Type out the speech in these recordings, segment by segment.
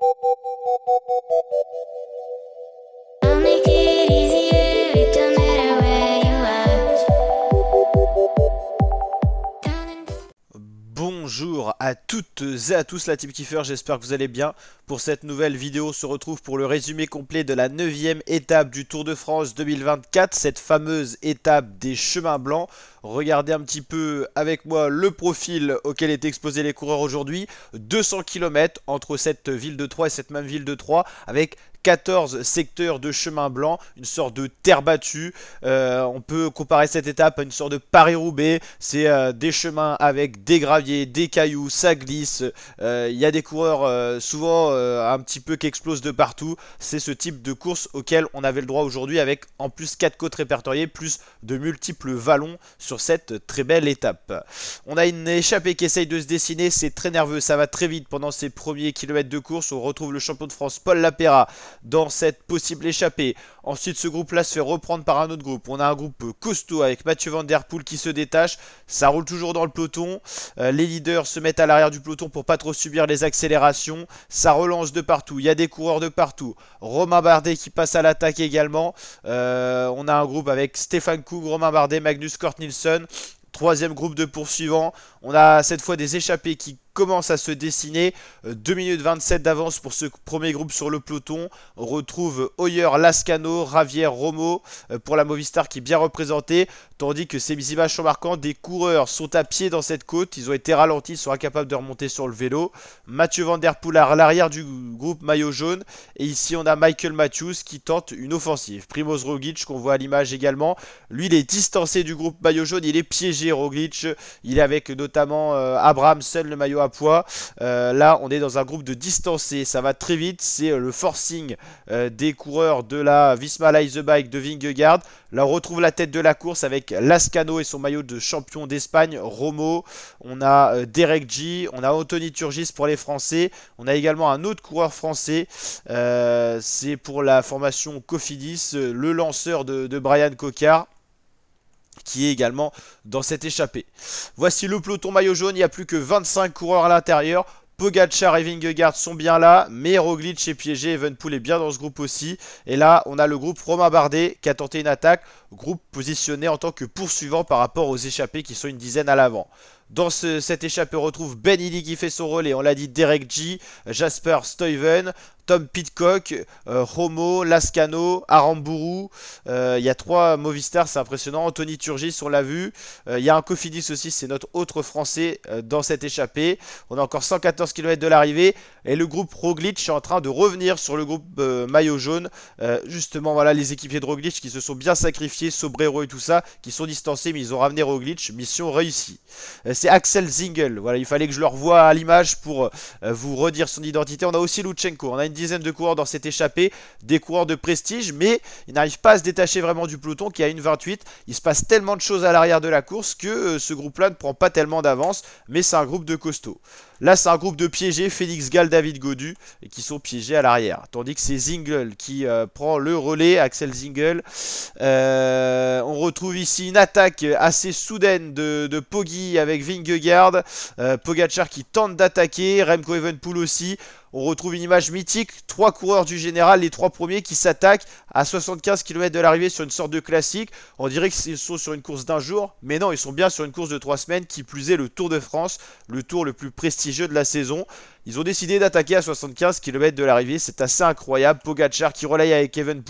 Thank you. à toutes et à tous la Team Kiffer, j'espère que vous allez bien. Pour cette nouvelle vidéo, on se retrouve pour le résumé complet de la 9 étape du Tour de France 2024, cette fameuse étape des chemins blancs. Regardez un petit peu avec moi le profil auquel étaient exposés les coureurs aujourd'hui. 200 km entre cette ville de Troyes et cette même ville de Troyes, avec 14 secteurs de chemin blanc, une sorte de terre battue. Euh, on peut comparer cette étape à une sorte de Paris-Roubaix. C'est euh, des chemins avec des graviers, des cailloux, ça glisse. Euh, il y a des coureurs souvent un petit peu qui explosent de partout. C'est ce type de course auquel on avait le droit aujourd'hui avec en plus 4 côtes répertoriées, plus de multiples vallons sur cette très belle étape. On a une échappée qui essaye de se dessiner, c'est très nerveux, ça va très vite pendant ces premiers kilomètres de course. On retrouve le champion de France Paul Lapéra dans cette possible échappée. Ensuite, ce groupe-là se fait reprendre par un autre groupe. On a un groupe costaud avec Mathieu Van Der Poel qui se détache. Ça roule toujours dans le peloton. Euh, les leaders se mettent à l'arrière du peloton pour pas trop subir les accélérations. Ça relance de partout. Il y a des coureurs de partout. Romain Bardet qui passe à l'attaque également. Euh, on a un groupe avec Stéphane Coug, Romain Bardet, Magnus Kort Troisième groupe de poursuivants. On a cette fois des échappés qui commence à se dessiner. 2 euh, minutes 27 d'avance pour ce premier groupe sur le peloton. On retrouve Hoyer, Lascano, Ravière, Romo euh, pour la Movistar qui est bien représentée. Tandis que ces images sont marquantes, des coureurs sont à pied dans cette côte. Ils ont été ralentis, ils sont incapables de remonter sur le vélo. Mathieu Van Der Poel à l'arrière du groupe maillot jaune. Et ici on a Michael Matthews qui tente une offensive. Primoz Roglic qu'on voit à l'image également. Lui il est distancé du groupe maillot jaune, il est piégé Roglic. Il est avec notamment euh, Abraham seul le maillot poids. Euh, là, on est dans un groupe de distancé Ça va très vite. C'est euh, le forcing euh, des coureurs de la Visma the Bike de Vingegaard. Là, on retrouve la tête de la course avec Lascano et son maillot de champion d'Espagne, Romo. On a Derek G. On a Anthony Turgis pour les Français. On a également un autre coureur français. C'est pour la formation Cofidis, le lanceur de, Brian Cocard qui est également dans cette échappée. Voici le peloton maillot jaune, il n'y a plus que 25 coureurs à l'intérieur. Pogacar et Vingegaard sont bien là, mais Roglic est piégé, Evenpool est bien dans ce groupe aussi. Et là, on a le groupe Romain Bardet qui a tenté une attaque, groupe positionné en tant que poursuivant par rapport aux échappés qui sont une dizaine à l'avant. Dans cette échappée, on retrouve Ben qui fait son relais. On l'a dit, Derek G, Jasper Stuyven, Tom Pitcock, euh, Romo, Lascano, Aramburu. Euh, il y a trois Movistar, c'est impressionnant. Anthony Turgis, on l'a vu. Euh, il y a un Cofidis aussi, c'est notre autre Français dans cette échappée. On a encore 114 km de l'arrivée. Et le groupe Roglic est en train de revenir sur le groupe maillot jaune. justement, voilà, les équipiers de Roglic qui se sont bien sacrifiés, Sobrero et tout ça, qui sont distancés, mais ils ont ramené Roglic. Mission réussie c'est Axel Zingle, Voilà, il fallait que je le revoie à l'image pour euh, vous redire son identité. On a aussi Luchenko. On a une dizaine de coureurs dans cette échappée, des coureurs de prestige, mais ils n'arrivent pas à se détacher vraiment du peloton qui a une 28. Il se passe tellement de choses à l'arrière de la course que euh, ce groupe-là ne prend pas tellement d'avance, mais c'est un groupe de costauds. Là, c'est un groupe de piégés, Félix Gall, David Godu, et qui sont piégés à l'arrière. Tandis que c'est Zingle qui euh, prend le relais, Axel Zingle. Euh, on retrouve ici une attaque assez soudaine de, Poggi avec Vingegaard. Euh, Pogachar qui tente d'attaquer, Remco Evenpool aussi on retrouve une image mythique, trois coureurs du général, les trois premiers qui s'attaquent à 75 km de l'arrivée sur une sorte de classique. On dirait qu'ils sont sur une course d'un jour, mais non, ils sont bien sur une course de trois semaines, qui plus est le Tour de France, le tour le plus prestigieux de la saison. Ils ont décidé d'attaquer à 75 km de l'arrivée, c'est assez incroyable. Pogachar qui relaye avec Kevin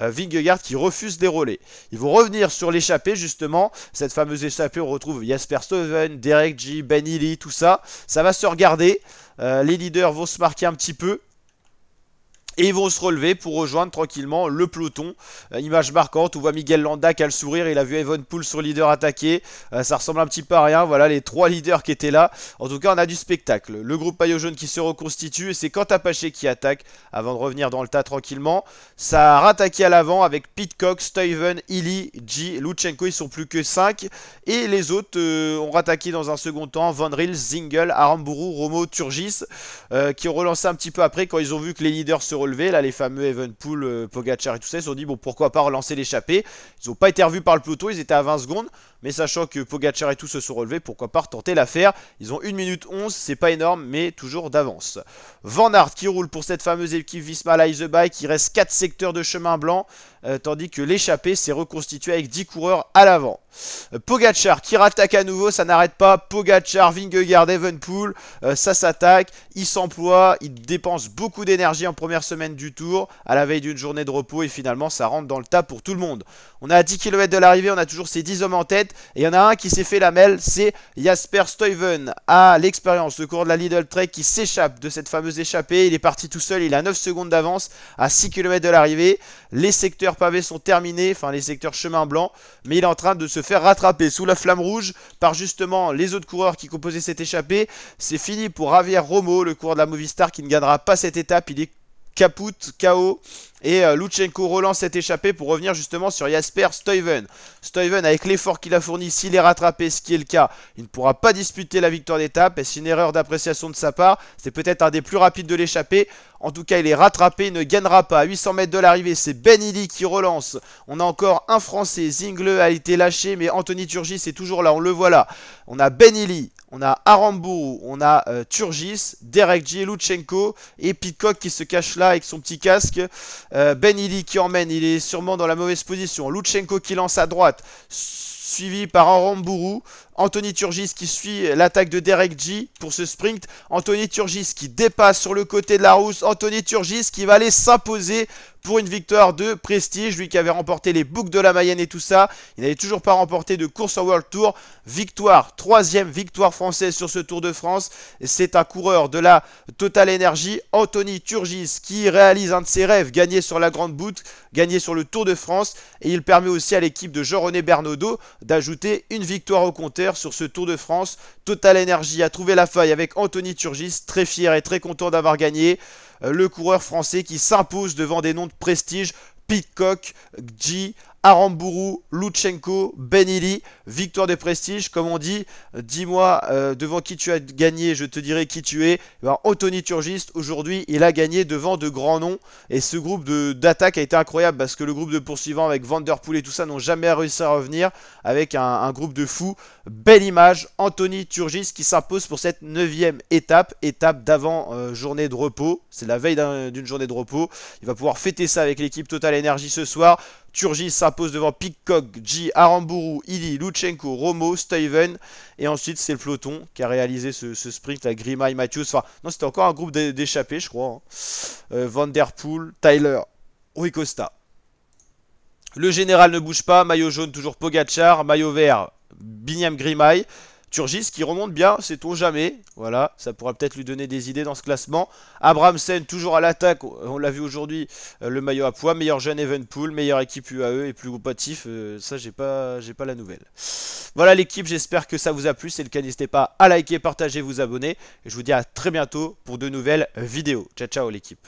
euh, Vingegaard qui refuse d'éroler. relais. Ils vont revenir sur l'échappée justement, cette fameuse échappée on retrouve Jasper Stoven, Derek G, Ben tout ça. Ça va se regarder. Euh, les leaders vont se marquer un petit peu. Et ils vont se relever pour rejoindre tranquillement le peloton. Euh, image marquante, on voit Miguel Landa qui le sourire, il a vu Evan Pool sur leader attaqué. Euh, ça ressemble un petit peu à rien, voilà les trois leaders qui étaient là. En tout cas, on a du spectacle. Le groupe paillot jaune qui se reconstitue et c'est Quentin qui attaque avant de revenir dans le tas tranquillement. Ça a rattaqué à l'avant avec Pitcock, Steven, Illy, G, Luchenko, ils sont plus que 5. Et les autres euh, ont rattaqué dans un second temps Van Riel, Zingle, Aramburu, Romo, Turgis qui ont relancé un petit peu après quand ils ont vu que les leaders se là, les fameux Evenpool, euh, Pogachar et tout ça, ils se sont dit, bon, pourquoi pas relancer l'échappée. Ils n'ont pas été revus par le peloton, ils étaient à 20 secondes, mais sachant que Pogachar et tout se sont relevés, pourquoi pas retenter l'affaire. Ils ont 1 minute 11, c'est pas énorme, mais toujours d'avance. Van Aert qui roule pour cette fameuse équipe Visma the Bike, il reste 4 secteurs de chemin blanc, euh, tandis que l'échappée s'est reconstituée avec 10 coureurs à l'avant. Euh, Pogachar qui rattaque à nouveau, ça n'arrête pas. Pogachar, Vingegaard, Evenpool, ça s'attaque, il s'emploie, il dépense beaucoup d'énergie en première semaine du tour, à la veille d'une journée de repos, et finalement ça rentre dans le tas pour tout le monde. On est à 10 km de l'arrivée, on a toujours ces 10 hommes en tête, et il y en a un qui s'est fait la mêle, c'est Jasper Stuyven, à l'expérience, le cours de la Lidl Trek qui s'échappe de cette fameuse échappée, il est parti tout seul, il a 9 secondes d'avance à 6 km de l'arrivée, les secteurs pavés sont terminés, enfin les secteurs chemin blanc, mais il est en train de se faire rattraper sous la flamme rouge par justement les autres coureurs qui composaient cette échappée, c'est fini pour Javier Romo, le coureur de la Movistar qui ne gagnera pas cette étape, il est Caput, KO. Et euh, Luchenko relance cette échappé pour revenir justement sur Jasper Stuyven. Stuyven, avec l'effort qu'il a fourni, s'il est rattrapé, ce qui est le cas, il ne pourra pas disputer la victoire d'étape. c'est une erreur d'appréciation de sa part. C'est peut-être un des plus rapides de l'échappée. En tout cas, il est rattrapé, il ne gagnera pas. 800 mètres de l'arrivée, c'est Ben qui relance. On a encore un Français. Zingle a été lâché, mais Anthony Turgis est toujours là. On le voit là. On a Ben on a Aramburu, on a euh, Turgis, Derek G, Luchenko et Pitcock qui se cache là avec son petit casque. Euh, ben qui emmène, il est sûrement dans la mauvaise position. Luchenko qui lance à droite, suivi par Aramburu. Anthony Turgis qui suit l'attaque de Derek G pour ce sprint. Anthony Turgis qui dépasse sur le côté de la rousse. Anthony Turgis qui va aller s'imposer pour une victoire de prestige. Lui qui avait remporté les boucles de la Mayenne et tout ça. Il n'avait toujours pas remporté de course en World Tour. Victoire, troisième victoire française sur ce Tour de France. C'est un coureur de la Total Energy. Anthony Turgis qui réalise un de ses rêves, gagner sur la Grande Boucle, gagner sur le Tour de France. Et il permet aussi à l'équipe de Jean-René Bernaudot d'ajouter une victoire au compteur sur ce Tour de France. Total Energy a trouvé la faille avec Anthony Turgis, très fier et très content d'avoir gagné. Euh, le coureur français qui s'impose devant des noms de prestige Peacock G, Aramburu, Luchenko, Benili, victoire des prestige, comme on dit, dis-moi euh, devant qui tu as gagné, je te dirai qui tu es. Ben, Anthony Turgiste, aujourd'hui, il a gagné devant de grands noms, et ce groupe d'attaque a été incroyable, parce que le groupe de poursuivants avec Vanderpool et tout ça n'ont jamais réussi à revenir, avec un, groupe de fous, belle image, Anthony Turgist qui s'impose pour cette neuvième étape, étape d'avant euh, journée de repos, c'est la veille d'une journée de repos, il va pouvoir fêter ça avec l'équipe Total Energy ce soir, Turgis s'impose devant Pickcock, G, Aramburu, Ili, Luchenko, Romo, Steven. Et ensuite, c'est le Floton qui a réalisé ce, sprint à Grima Matthews. Enfin, non, c'était encore un groupe d'échappés, je crois. Hein. Euh, Vanderpool, Tyler, Rui Costa. Le général ne bouge pas. Maillot jaune, toujours Pogachar. Maillot vert, Binyam Grimaille. Turgis qui remonte bien, sait-on jamais. Voilà, ça pourra peut-être lui donner des idées dans ce classement. Abramsen toujours à l'attaque, on l'a vu aujourd'hui, euh, le maillot à poids. Meilleur jeune Evenpool, meilleure équipe UAE et plus compatif. Euh, ça, j'ai pas, pas la nouvelle. Voilà l'équipe, j'espère que ça vous a plu. C'est le cas, n'hésitez pas à liker, partager, vous abonner. Et je vous dis à très bientôt pour de nouvelles vidéos. Ciao, ciao l'équipe.